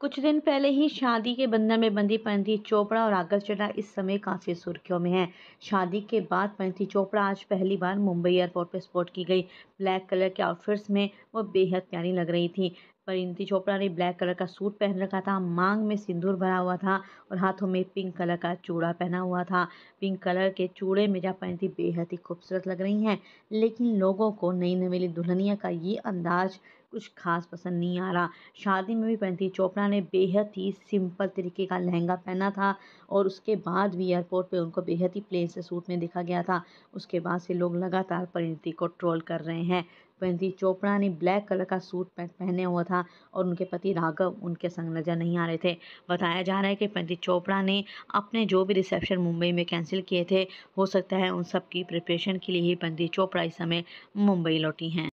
कुछ दिन पहले ही शादी के बंधन में बंधी पंथी चोपड़ा और आगर चड्डा इस समय काफ़ी सुर्खियों में हैं शादी के बाद पंथी चोपड़ा आज पहली बार मुंबई एयरपोर्ट पर स्पॉट की गई ब्लैक कलर के आउटफिट्स में वो बेहद प्यारी लग रही थी परिणती चोपड़ा ने ब्लैक कलर का सूट पहन रखा था मांग में सिंदूर भरा हुआ था और हाथों में पिंक कलर का चूड़ा पहना हुआ था पिंक कलर के चूड़े में जा परिणीति बेहद ही खूबसूरत लग रही हैं लेकिन लोगों को नई नवेली दुल्हनिया का ये अंदाज कुछ खास पसंद नहीं आ रहा शादी में भी पहनती चोपड़ा ने बेहद ही सिंपल तरीके का लहंगा पहना था और उसके बाद भी एयरपोर्ट पर उनको बेहद ही प्लेन से सूट में देखा गया था उसके बाद से लोग लगातार परिणति को ट्रोल कर रहे हैं परिणति चोपड़ा ने ब्लैक कलर का सूट पहने हुआ था और उनके पति राघव उनके संग नजर नहीं आ रहे थे बताया जा रहा है कि परिणति चोपड़ा ने अपने जो भी रिसेप्शन मुंबई में कैंसिल किए थे हो सकता है उन सब की प्रिपरेशन के लिए ही परिणति चोपड़ा इस समय मुंबई लौटी हैं